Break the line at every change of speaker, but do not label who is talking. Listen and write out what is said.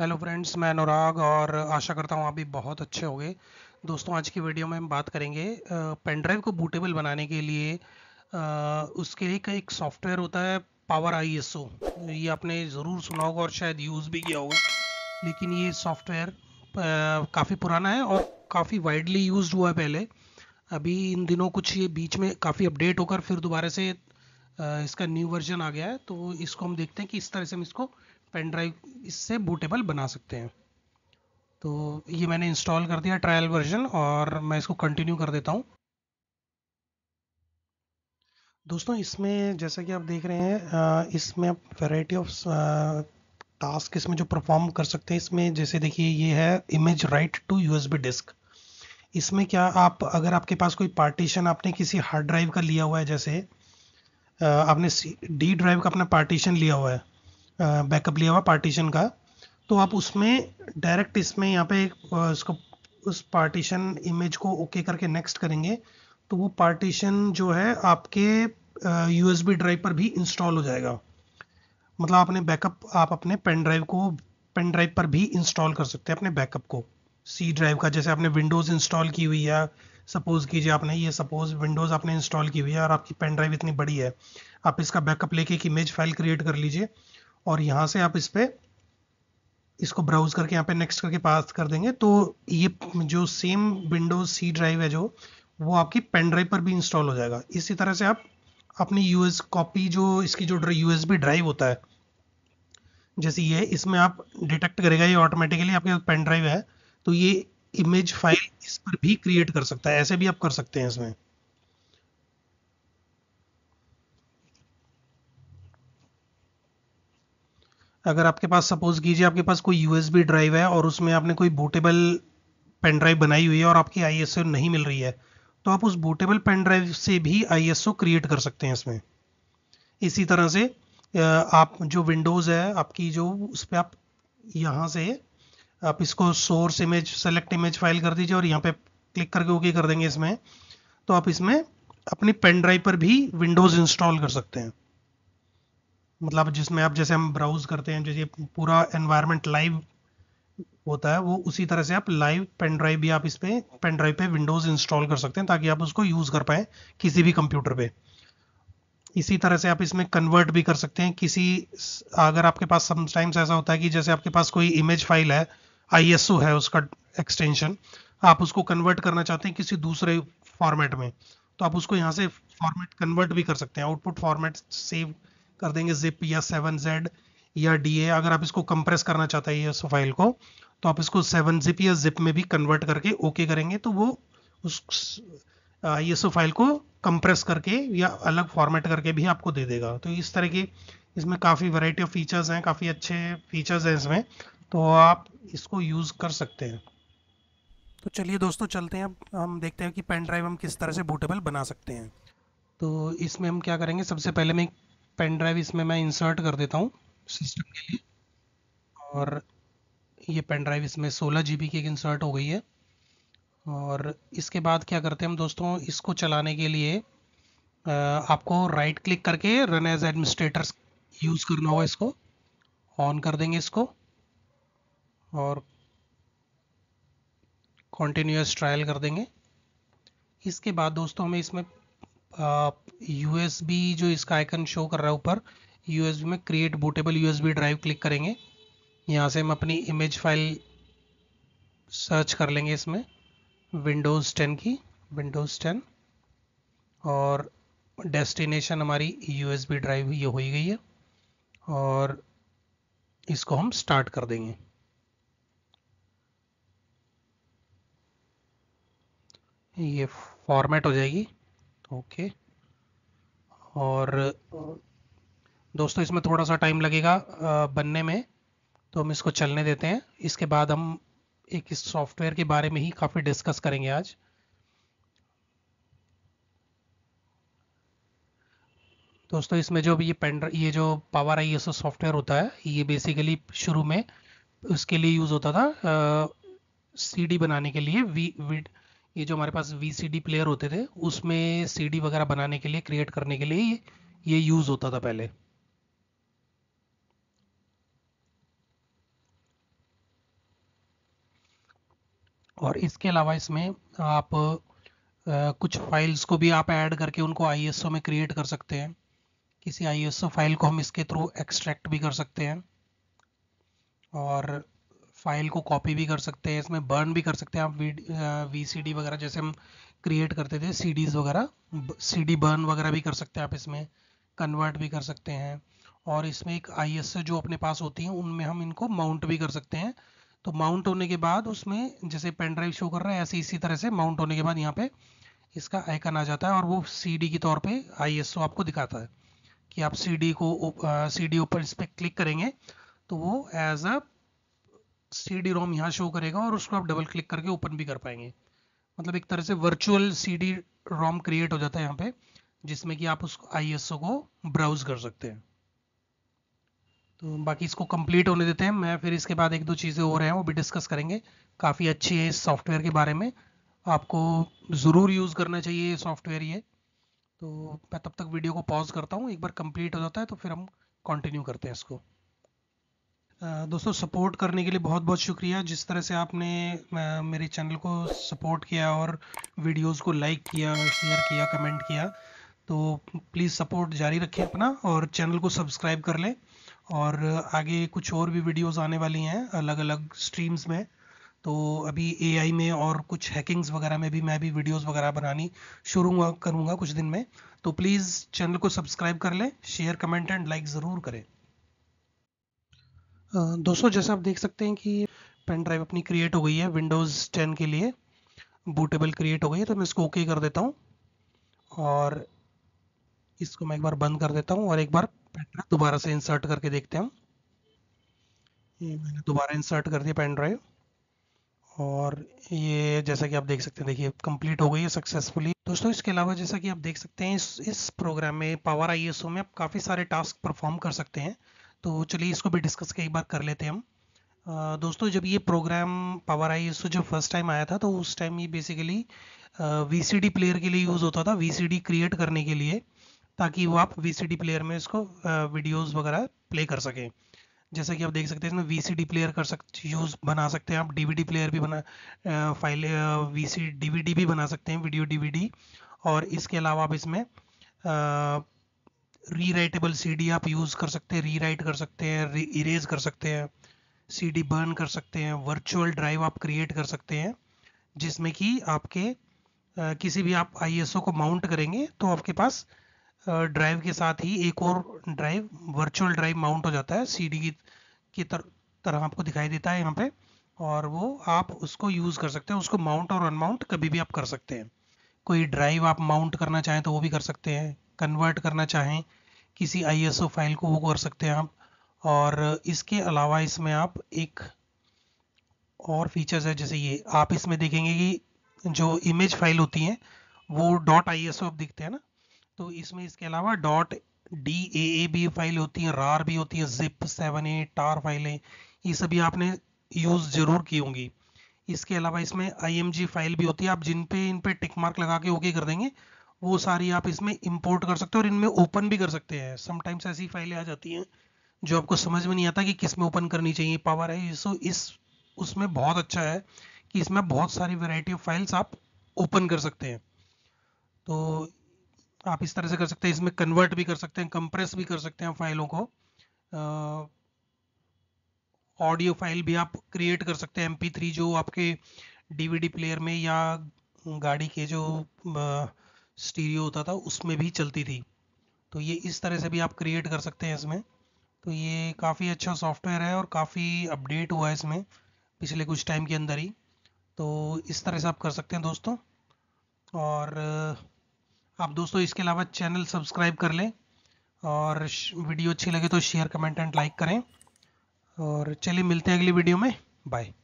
hello friends मैं अनुराग और आशा करता हूँ आप भी बहुत अच्छे हो दोस्तों आज की वीडियो में हम बात करेंगे पेन ड्राइव को बूटेबल बनाने के लिए आ, उसके लिए एक सॉफ्टवेयर होता है पावर आई एस ओ ये आपने ज़रूर सुना होगा और शायद यूज़ भी किया होगा लेकिन ये सॉफ्टवेयर काफ़ी पुराना है और काफ़ी वाइडली यूज हुआ है पहले अभी इन दिनों कुछ ये बीच में काफ़ी अपडेट होकर फिर दोबारा से इसका न्यू वर्जन आ गया है तो इसको हम देखते हैं कि इस तरह से हम इसको पेन ड्राइव इससे बूटेबल बना सकते हैं तो ये मैंने इंस्टॉल कर दिया ट्रायल वर्जन और मैं इसको कंटिन्यू कर देता हूँ दोस्तों इसमें जैसा कि आप देख रहे हैं इसमें आप वेराइटी ऑफ टास्क इसमें जो परफॉर्म कर सकते हैं इसमें जैसे देखिए ये है image write to USB disk इसमें क्या आप अगर आपके पास कोई पार्टीशन आपने किसी हार्ड ड्राइव का लिया हुआ है जैसे आपने डी ड्राइव का अपना पार्टीशन लिया हुआ है बैकअप लिया हुआ पार्टीशन का तो आप उसमें डायरेक्ट इसमें यहाँ पे उसको उस पार्टीशन इमेज को ओके करके नेक्स्ट करेंगे तो वो पार्टीशन जो है आपके यू ड्राइव पर भी इंस्टॉल हो जाएगा मतलब आपने बैकअप आप अपने पेन ड्राइव को पेन ड्राइव पर भी इंस्टॉल कर सकते हैं अपने बैकअप को सी ड्राइव का जैसे आपने विंडोज़ इंस्टॉल की हुई है सपोज़ कीजिए आपने ये सपोज़ विंडोज़ आपने इंस्टॉल की हुई है और आपकी पेन ड्राइव इतनी बड़ी है आप इसका बैकअप लेके एक इमेज फाइल क्रिएट कर लीजिए और यहाँ से आप इस पर इसको ब्राउज करके यहाँ पे नेक्स्ट करके पास कर देंगे तो ये जो सेम विंडोज सी ड्राइव है जो वो आपकी पेन ड्राइव पर भी इंस्टॉल हो जाएगा इसी तरह से आप अपनी यूएस कॉपी जो इसकी जो यूएसबी ड्राइव होता है जैसे ये इसमें आप डिटेक्ट करेगा ये ऑटोमेटिकली आपके पास पेन ड्राइव है तो ये इमेज फाइल इस पर भी क्रिएट कर सकता है ऐसे भी आप कर सकते हैं इसमें अगर आपके पास सपोज कीजिए आपके पास कोई यू ड्राइव है और उसमें आपने कोई बूटेबल पेन ड्राइव बनाई हुई है और आपकी आई नहीं मिल रही है तो आप उस बूटेबल पेन ड्राइव से भी आई क्रिएट कर सकते हैं इसमें इसी तरह से आप जो विंडोज़ है आपकी जो उस पर आप यहाँ से आप इसको source image select image file कर दीजिए और यहाँ पे क्लिक करके ओके कर देंगे इसमें तो आप इसमें अपनी पेन ड्राइव पर भी विंडोज़ इंस्टॉल कर सकते हैं मतलब जिसमें आप जैसे हम ब्राउज करते हैं जैसे पूरा एनवायरनमेंट लाइव होता है वो उसी तरह से आप लाइव पेन ड्राइव भी आप इस पर पेन ड्राइव पे विंडोज इंस्टॉल कर सकते हैं ताकि आप उसको यूज़ कर पाए किसी भी कंप्यूटर पे इसी तरह से आप इसमें कन्वर्ट भी कर सकते हैं किसी अगर आपके पास समटाइम्स ऐसा होता है कि जैसे आपके पास कोई इमेज फाइल है आई है उसका एक्सटेंशन आप उसको कन्वर्ट करना चाहते हैं किसी दूसरे फॉर्मेट में तो आप उसको यहाँ से फॉर्मेट कन्वर्ट भी कर सकते हैं आउटपुट फॉर्मेट सेव कर देंगे जिप या सेवन जेड या डी अगर आप इसको कंप्रेस करना चाहते हैं इस फाइल को तो आप इसको सेवन जिप या जिप में भी कन्वर्ट करके ओके करेंगे तो वो उस ये सो फाइल को कंप्रेस करके या अलग फॉर्मेट करके भी आपको दे देगा तो इस तरह की इसमें काफ़ी वैरायटी ऑफ फीचर्स हैं काफ़ी अच्छे फीचर्स हैं इसमें तो आप इसको यूज़ कर सकते हैं तो चलिए दोस्तों चलते हैं हम देखते हैं कि पेन ड्राइव हम किस तरह से बूटेबल बना सकते हैं तो इसमें हम क्या करेंगे सबसे पहले मैं पेन ड्राइव इसमें मैं इंसर्ट कर देता हूँ सिस्टम के लिए और ये पेन ड्राइव इसमें सोलह जी की एक इंसर्ट हो गई है और इसके बाद क्या करते हैं हम दोस्तों इसको चलाने के लिए आपको राइट क्लिक करके रन एज एडमिनिस्ट्रेटर यूज़ करना होगा इसको ऑन कर देंगे इसको और कॉन्टिन्यूस ट्रायल कर देंगे इसके बाद दोस्तों हमें इसमें यूएसबी जो इसका आइकन शो कर रहा है ऊपर यूएसबी में create bootable USB drive click करेंगे यहाँ से हम अपनी इमेज फाइल सर्च कर लेंगे इसमें विंडोज़ 10 की विंडोज़ 10 और डेस्टिनेशन हमारी यूएसबी ड्राइव ये हो ही गई है और इसको हम स्टार्ट कर देंगे ये फॉर्मेट हो जाएगी ओके और दोस्तों इसमें थोड़ा सा टाइम लगेगा बनने में तो हम इसको चलने देते हैं इसके बाद हम एक इस सॉफ्टवेयर के बारे में ही काफ़ी डिस्कस करेंगे आज दोस्तों इसमें जो ये पेंडर ये जो पावर आई एस सॉफ्टवेयर होता है ये बेसिकली शुरू में उसके लिए यूज़ होता था सीडी बनाने के लिए वी, वी ये जो हमारे पास वी प्लेयर होते थे उसमें सीडी वगैरह बनाने के लिए क्रिएट करने के लिए ये यूज़ होता था पहले और इसके अलावा इसमें आप आ, कुछ फाइल्स को भी आप ऐड करके उनको ओ में क्रिएट कर सकते हैं किसी आईएसओ फाइल को हम इसके थ्रू एक्सट्रैक्ट भी कर सकते हैं और फाइल को कॉपी भी कर सकते हैं इसमें बर्न भी कर सकते हैं आप वी सी डी वगैरह जैसे हम क्रिएट करते थे सी वगैरह सी डी बर्न वगैरह भी कर सकते हैं आप इसमें कन्वर्ट भी कर सकते हैं और इसमें एक आई एस जो अपने पास होती है उनमें हम इनको माउंट भी कर सकते हैं तो माउंट होने के बाद उसमें जैसे पेन ड्राइव शो कर रहा है ऐसे इसी तरह से माउंट होने के बाद यहाँ पे इसका आइकन आ जाता है और वो सी डी के तौर पे आई एस आपको दिखाता है कि आप सी डी को सी डी ऊपर इस पर क्लिक करेंगे तो वो एज अ सी डी रोम यहाँ शो करेगा और उसको आप डबल क्लिक करके ओपन भी कर पाएंगे मतलब एक तरह से virtual C D ROM create हो जाता है यहाँ पे जिसमें कि आप उसको आई एस ओ को ब्राउज कर सकते हैं तो बाकी इसको कंप्लीट होने देते हैं मैं फिर इसके बाद एक दो चीज़ें और हैं वो भी डिस्कस करेंगे काफ़ी अच्छी है इस सॉफ्टवेयर के बारे में आपको ज़रूर यूज़ करना चाहिए ये सॉफ्टवेयर ये तो मैं तब तक वीडियो को पॉज करता हूँ एक बार कंप्लीट हो जाता है तो फिर हम कंटिन्यू करते हैं इसको दोस्तों सपोर्ट करने के लिए बहुत बहुत शुक्रिया जिस तरह से आपने मेरे चैनल को सपोर्ट किया और वीडियोस को लाइक किया शेयर किया कमेंट किया तो प्लीज़ सपोर्ट जारी रखें अपना और चैनल को सब्सक्राइब कर लें और आगे कुछ और भी वीडियोस आने वाली हैं अलग अलग स्ट्रीम्स में तो अभी ए में और कुछ हैकिंग्स वगैरह में भी मैं भी वीडियोस वगैरह बनानी शुरू करूँगा कुछ दिन में तो प्लीज़ चैनल को सब्सक्राइब कर लें शेयर कमेंट एंड लाइक ज़रूर करें दोस्तों जैसा आप देख सकते हैं कि पेन ड्राइव अपनी क्रिएट हो गई है विंडोज़ 10 के लिए बूटेबल क्रिएट हो गई है तो मैं इसको ओके कर देता हूँ और इसको मैं एक बार बंद कर देता हूँ और एक बार पेन ड्राइव दोबारा से इंसर्ट करके देखते हैं ये मैंने दोबारा इंसर्ट कर दिया पेन ड्राइव और ये जैसा कि आप देख सकते हैं देखिए कंप्लीट हो गई है सक्सेसफुली दोस्तों इसके अलावा जैसा कि आप देख सकते हैं इस इस प्रोग्राम में पावर आई में आप काफ़ी सारे टास्क परफॉर्म कर सकते हैं तो चलिए इसको भी डिस्कस एक बार कर लेते हैं हम दोस्तों जब ये प्रोग्राम पावर आई एस जब फर्स्ट टाइम आया था तो उस टाइम ये बेसिकली वी प्लेयर के लिए यूज़ होता था वी क्रिएट करने के लिए ताकि वो आप वी प्लेयर में इसको वीडियोस वगैरह प्ले कर सकें जैसे कि आप देख सकते हैं इसमें वी प्लेयर कर सकते यूज बना सकते हैं आप डी प्लेयर भी बना फाइल वी सी भी बना सकते हैं वीडियो डी और इसके अलावा आप इसमें रीराइटेबल सीडी आप यूज़ कर सकते हैं रीराइट कर सकते हैं इरेज कर सकते हैं सीडी बर्न कर सकते हैं वर्चुअल ड्राइव आप क्रिएट कर सकते हैं जिसमें कि आपके आ, किसी भी आप आई को माउंट करेंगे तो आपके पास ड्राइव के साथ ही एक और ड्राइव वर्चुअल ड्राइव माउंट हो जाता है सी डी की तर, तरह आपको दिखाई देता है यहाँ पे और वो आप उसको यूज़ कर सकते हैं उसको माउंट और अनमाउंट कभी भी आप कर सकते हैं कोई ड्राइव आप माउंट करना चाहें तो वो भी कर सकते हैं कन्वर्ट करना चाहें किसी आईएसओ फाइल को वो कर सकते हैं आप और इसके अलावा इसमें आप एक और फीचर्स है जैसे ये आप इसमें देखेंगे कि जो इमेज फाइल होती है वो डॉट आई एस आप दिखते हैं ना तो इसमें इसके अलावा डॉट डी ए ए भी फाइल होती है रार भी होती है जिप सेवन ए टार फाइलें ये सभी आपने यूज़ ज़रूर की होंगी इसके अलावा इसमें आई एम जी फाइल भी होती है आप जिन पे इन पे टिक मार्क लगा के ओके कर देंगे वो सारी आप इसमें इंपोर्ट कर सकते हो और इनमें ओपन भी कर सकते हैं समटाइम्स ऐसी फाइलें आ जाती हैं जो आपको समझ में नहीं आता कि किस में ओपन करनी चाहिए पावर है सो इस उसमें बहुत अच्छा है कि इसमें बहुत सारी वेराइटी ऑफ फाइल्स आप ओपन कर सकते हैं तो आप इस तरह से कर सकते हैं इसमें कन्वर्ट भी कर सकते हैं कंप्रेस भी कर सकते हैं फाइलों को ऑडियो फाइल भी आप क्रिएट कर सकते हैं एम जो आपके डीवीडी प्लेयर में या गाड़ी के जो आ, स्टीरियो होता था उसमें भी चलती थी तो ये इस तरह से भी आप क्रिएट कर सकते हैं इसमें तो ये काफ़ी अच्छा सॉफ्टवेयर है और काफ़ी अपडेट हुआ है इसमें पिछले कुछ टाइम के अंदर ही तो इस तरह से आप कर सकते हैं दोस्तों और आप दोस्तों इसके अलावा चैनल सब्सक्राइब कर लें और वीडियो अच्छी लगे तो शेयर कमेंट एंड लाइक करें और चलिए मिलते हैं अगली वीडियो में बाय